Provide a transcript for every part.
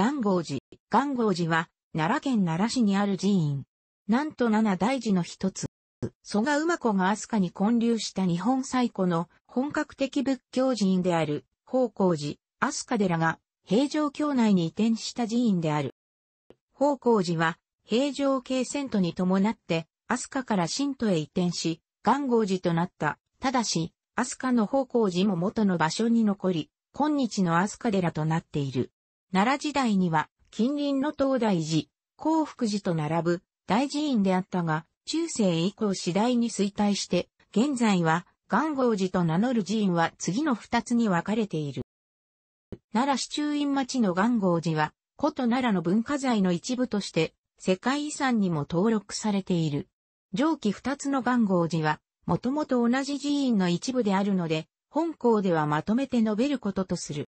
元号寺。元号寺は、奈良県奈良市にある寺院。なんと七大寺の一つ。蘇我馬子が飛鳥に建立した日本最古の本格的仏教寺院である、宝光寺、飛鳥寺が、平城京内に移転した寺院である。宝光寺は、平城京遷都に伴って、飛鳥から新都へ移転し、元号寺となった。ただし、飛鳥の宝光寺も元の場所に残り、今日の飛鳥寺となっている。奈良時代には近隣の東大寺、興福寺と並ぶ大寺院であったが、中世以降次第に衰退して、現在は元号寺と名乗る寺院は次の二つに分かれている。奈良市中院町の元号寺は、古都奈良の文化財の一部として、世界遺産にも登録されている。上記二つの元号寺は、もともと同じ寺院の一部であるので、本校ではまとめて述べることとする。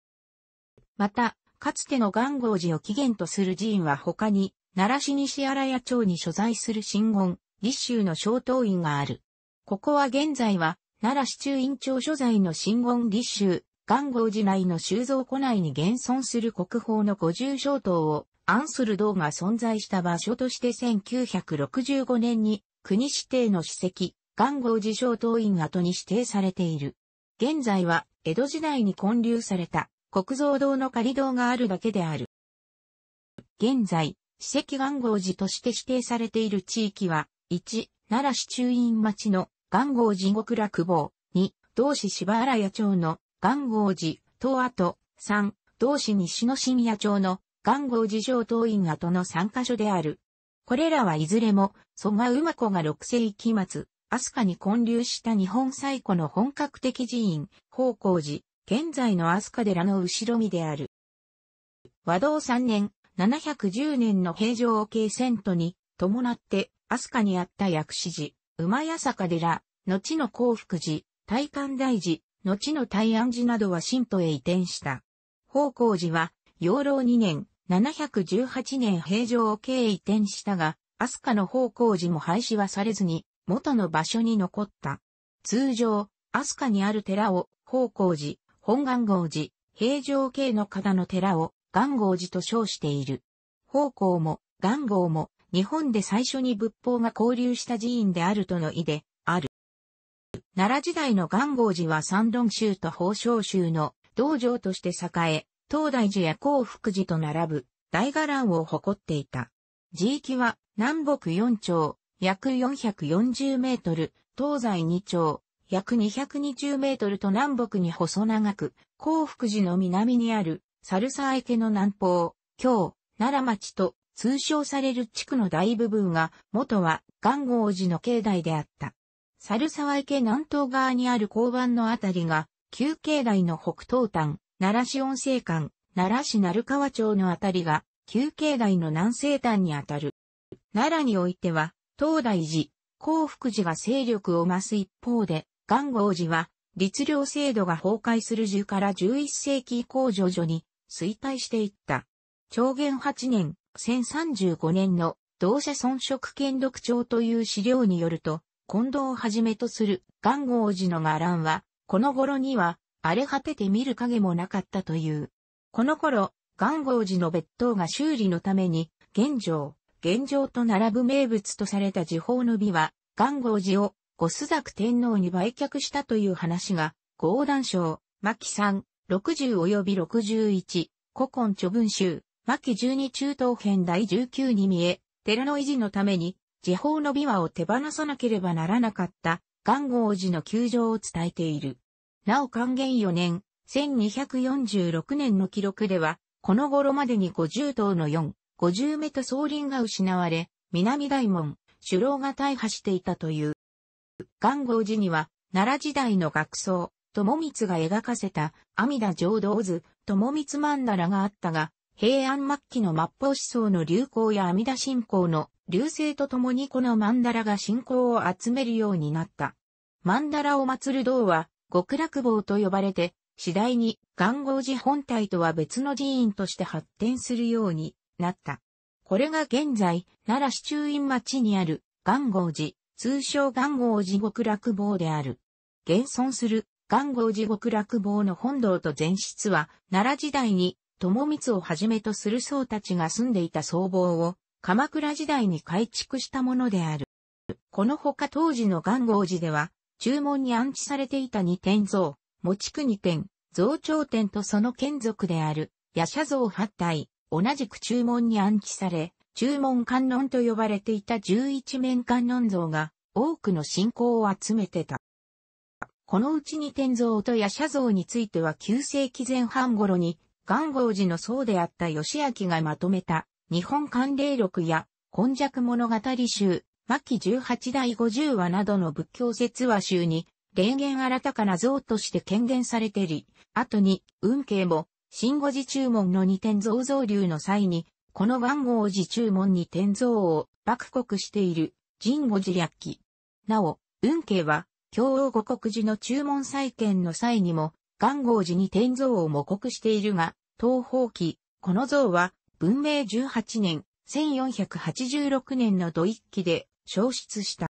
また、かつての元号寺を起源とする寺院は他に、奈良市西荒谷町に所在する新言、立州の小東院がある。ここは現在は、奈良市中院町所在の新言立州、元号寺内の収蔵庫内に現存する国宝の五重小塔を、安する堂が存在した場所として1965年に、国指定の史跡、元号寺小東院跡に指定されている。現在は、江戸時代に建立された国蔵堂の仮堂があるだけである。現在、史跡岩合寺として指定されている地域は、1、奈良市中院町の岩合寺極楽坊、2、同市芝原野町の岩合寺東跡、3、同市西野新谷町の岩合寺上東院跡の3カ所である。これらはいずれも、蘇我馬子が6世紀末、飛鳥に建立した日本最古の本格的寺院、宝光寺、現在の飛鳥寺の後ろ身である。和道三年、710年の平城を系遷都に、伴って、飛鳥にあった薬師寺、馬屋坂寺、後の幸福寺、大観大寺、後の大安寺などは神徒へ移転した。宝光寺は、養老2年、718年平城をへ移転したが、飛鳥の宝光寺も廃止はされずに、元の場所に残った。通常、飛鳥にある寺を、宝光寺、本願号寺、平城系の方の寺を願号寺と称している。方向も願号も日本で最初に仏法が交流した寺院であるとの意である。奈良時代の願号寺は三論宗と宝生宗の道場として栄え、東大寺や幸福寺と並ぶ大伽藍を誇っていた。寺域は南北4町、約440メートル、東西2町、約220メートルと南北に細長く、幸福寺の南にある、猿沢池の南方、京、奈良町と通称される地区の大部分が、元は元号寺の境内であった。猿沢池南東側にある交番のあたりが、旧境内の北東端、奈良市温泉館、奈良市鳴川町のあたりが、旧境内の南西端にあたる。奈良においては、東大寺、幸福寺が勢力を増す一方で、元号寺は、律令制度が崩壊する10から11世紀以降徐々に衰退していった。長元8年、1035年の同社遜色権力長という資料によると、近藤をはじめとする元号寺の伽藍は、この頃には荒れ果てて見る影もなかったという。この頃、元号寺の別当が修理のために、現状、現状と並ぶ名物とされた時報の美は、元号寺をゴスザク天皇に売却したという話が、合談章、牧3、60及び61、古今著文集、牧12中東編第19に見え、寺の維持のために、地方の琵琶を手放さなければならなかった、元号寺の窮状を伝えている。なお還元4年、1246年の記録では、この頃までに50頭の4、50目と総輪が失われ、南大門、首老が大破していたという。元号寺には、奈良時代の学僧、友光が描かせた、阿弥陀浄土図、友光曼荼羅があったが、平安末期の末法思想の流行や阿弥陀信仰の流星とともにこの曼荼羅が信仰を集めるようになった。曼荼羅を祀る道は、極楽坊と呼ばれて、次第に元号寺本体とは別の寺院として発展するようになった。これが現在、奈良市中院町にある元号寺通称岩号地獄落坊である。現存する岩号地獄落坊の本堂と前室は、奈良時代に友光をはじめとする僧たちが住んでいた僧坊を、鎌倉時代に改築したものである。このほか当時の岩号寺では、注文に安置されていた二点像、持国天、増長点とその眷属である、夜叉像八体、同じく注文に安置され、中門観音と呼ばれていた十一面観音像が多くの信仰を集めてた。このうちに天像と夜叉像については9世紀前半頃に、元号寺の僧であった義明がまとめた、日本関霊録や、根弱物語集、末期十八代五十話などの仏教説話集に、霊言新たかな像として権限されてり、後に、運慶も、新五寺注文の二天像像流の際に、この万号寺注文に天蔵を爆国している神護寺薬器。なお、運慶は、京王五国寺の注文再建の際にも、元号寺に天蔵を模刻しているが、東方記、この像は、文明18年、1486年の土一期で消失した。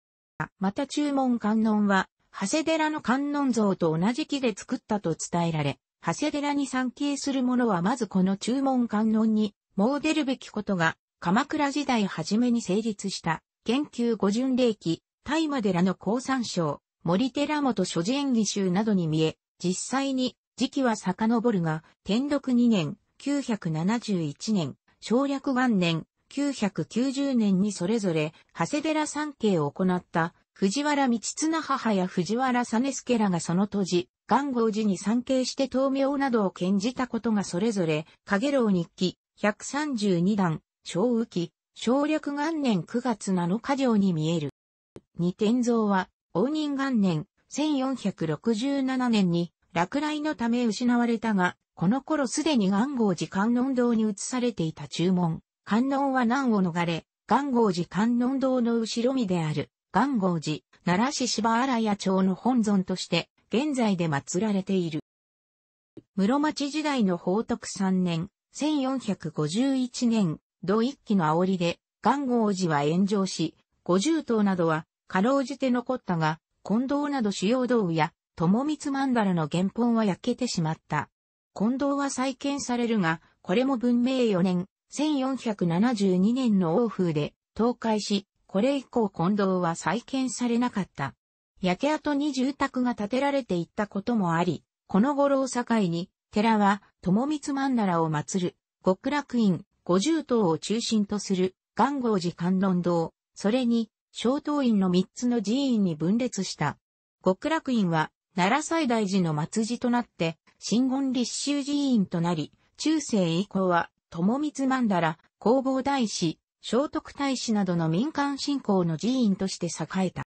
また注文観音は、長谷寺の観音像と同じ木で作ったと伝えられ、長谷寺に参詣する者はまずこの注文観音にもう出るべきことが、鎌倉時代初めに成立した、研究五巡礼記、大麻寺の高山省、森寺本諸寺演義集などに見え、実際に、時期は遡るが、天禄2年、971年、省略元年、990年にそれぞれ、長谷寺三景を行った、藤原道綱母や藤原実助らがその当時、元号寺に参詣して東名などを献じたことがそれぞれ、影楼日記、132段、小雨期、省略元年9月7日城に見える。二天像は、応仁元年、1467年に、落雷のため失われたが、この頃すでに元号寺観音堂に移されていた注文。観音は難を逃れ、元号寺観音堂の後ろ身である、元号寺、奈良市芝荒谷町の本尊として、現在で祀られている。室町時代の宝徳三年、1451年、土一期の煽りで、元号寺は炎上し、50頭などは、かろうじて残ったが、近藤など主要道具や、友光曼荼羅の原本は焼けてしまった。近藤は再建されるが、これも文明4年、1472年の王風で倒壊し、これ以降近藤は再建されなかった。焼け跡に住宅が建てられていったこともあり、この頃を境に寺は、友光曼奈良を祀る、極楽院、五重塔を中心とする、元号寺観音堂、それに、小東院の三つの寺院に分裂した。極楽院は、奈良最大寺の末寺となって、新言立宗寺院となり、中世以降は、友光曼奈良、弘法大師、聖徳太子などの民間信仰の寺院として栄えた。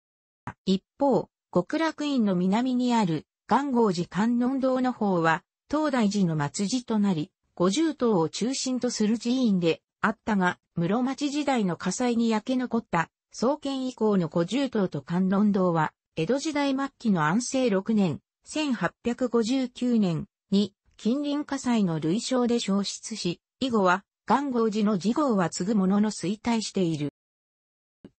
一方、極楽院の南にある、元号寺観音堂の方は、東大寺の末寺となり、五重塔を中心とする寺院であったが、室町時代の火災に焼け残った創建以降の五重塔と観音堂は、江戸時代末期の安政六年、1859年に近隣火災の類称で消失し、以後は、元号寺の事号は継ぐものの衰退している。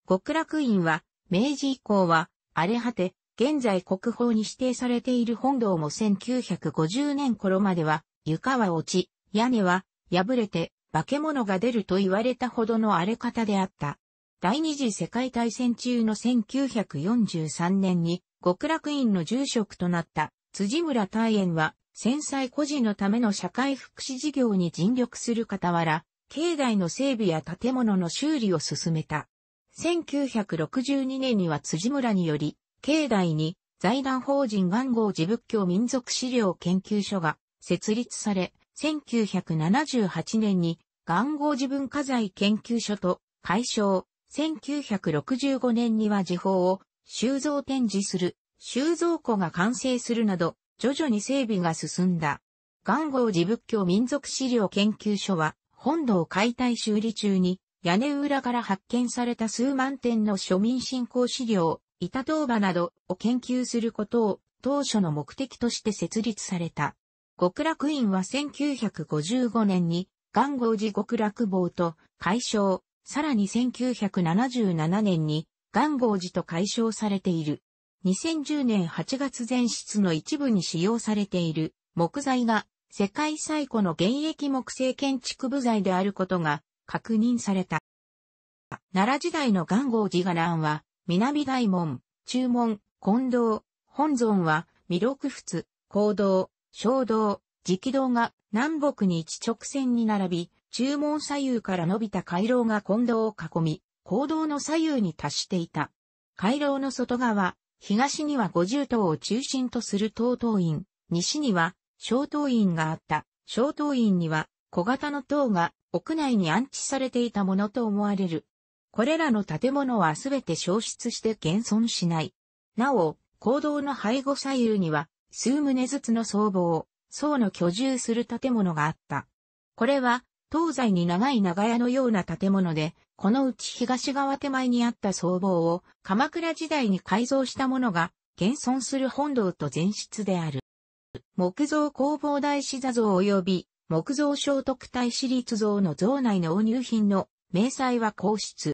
極楽院は、明治以降は、荒れ果て、現在国宝に指定されている本堂も1950年頃までは、床は落ち、屋根は破れて化け物が出ると言われたほどの荒れ方であった。第二次世界大戦中の1943年に極楽院の住職となった辻村大円は戦災孤児のための社会福祉事業に尽力する傍ら、境内の整備や建物の修理を進めた。1962年には辻村により境内に財団法人元号寺仏教民族資料研究所が設立され、1978年に元号寺文化財研究所と解消、1965年には時報を収蔵展示する収蔵庫が完成するなど、徐々に整備が進んだ。元号寺仏教民族資料研究所は、本土解体修理中に、屋根裏から発見された数万点の庶民信仰資料、板塔場などを研究することを当初の目的として設立された。極楽院は1955年に、元号寺極楽坊と解消、さらに1977年に元号寺と解消されている。2010年8月前室の一部に使用されている木材が世界最古の現役木製建築部材であることが確認された。奈良時代の元号寺伽藍は南大門、中門、近道、本尊は、弥勒仏、行道、小道、直道が南北に一直線に並び、中門左右から伸びた回廊が近道を囲み、行道の左右に達していた。回廊の外側、東には五十塔を中心とする東東院、西には小東院があった。小東院には小型の塔が屋内に安置されていたものと思われる。これらの建物はすべて消失して現存しない。なお、坑道の背後左右には、数棟ずつの僧房、僧の居住する建物があった。これは、東西に長い長屋のような建物で、このうち東側手前にあった僧房を、鎌倉時代に改造したものが、現存する本堂と前室である。木造工房大師座像及び、木造聖徳太子立像の像内のお入品の、明細は皇室。